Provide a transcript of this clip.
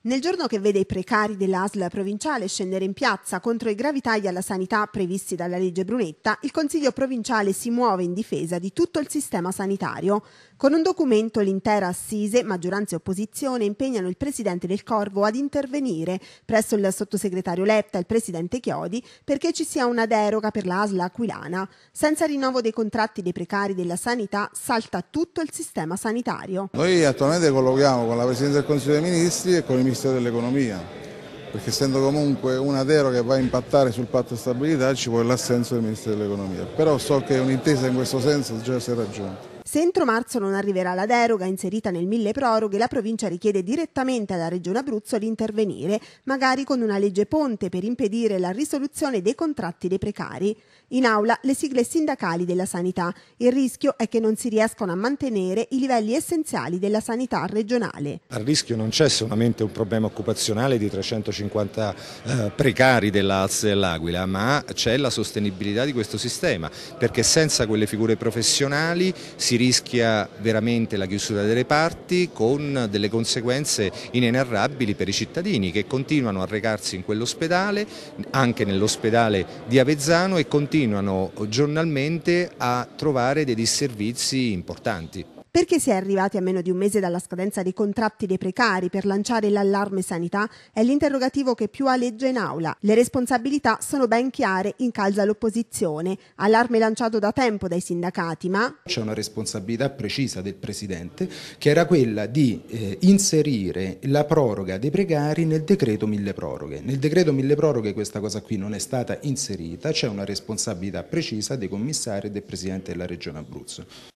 Nel giorno che vede i precari dell'ASL provinciale scendere in piazza contro i gravi tagli alla sanità previsti dalla legge Brunetta, il Consiglio provinciale si muove in difesa di tutto il sistema sanitario. Con un documento l'intera assise, maggioranza e opposizione, impegnano il presidente del Corvo ad intervenire presso il sottosegretario Letta e il presidente Chiodi perché ci sia una deroga per l'ASL aquilana. Senza rinnovo dei contratti dei precari della sanità salta tutto il sistema sanitario. Noi attualmente collochiamo con la Presidenza del Consiglio dei Ministri e con il Ministero dell'Economia, perché essendo comunque una deroga che va a impattare sul patto di stabilità ci vuole l'assenso del Ministero dell'Economia, però so che un'intesa in questo senso già si è raggiunta. Se entro marzo non arriverà la deroga inserita nel mille proroghe, la provincia richiede direttamente alla Regione Abruzzo di intervenire, magari con una legge ponte per impedire la risoluzione dei contratti dei precari. In aula le sigle sindacali della sanità. Il rischio è che non si riescano a mantenere i livelli essenziali della sanità regionale. Al rischio non c'è solamente un problema occupazionale di 350 eh, precari della Alz dell'Aquila, ma c'è la sostenibilità di questo sistema, perché senza quelle figure professionali si rischia veramente la chiusura delle parti con delle conseguenze inenarrabili per i cittadini che continuano a recarsi in quell'ospedale, anche nell'ospedale di Avezzano e continuano giornalmente a trovare dei disservizi importanti. Perché si è arrivati a meno di un mese dalla scadenza dei contratti dei precari per lanciare l'allarme sanità è l'interrogativo che più aleggia in aula. Le responsabilità sono ben chiare, incalza l'opposizione. Allarme lanciato da tempo dai sindacati, ma... C'è una responsabilità precisa del Presidente che era quella di eh, inserire la proroga dei precari nel decreto mille proroghe. Nel decreto mille proroghe questa cosa qui non è stata inserita, c'è una responsabilità precisa dei commissari e del Presidente della Regione Abruzzo.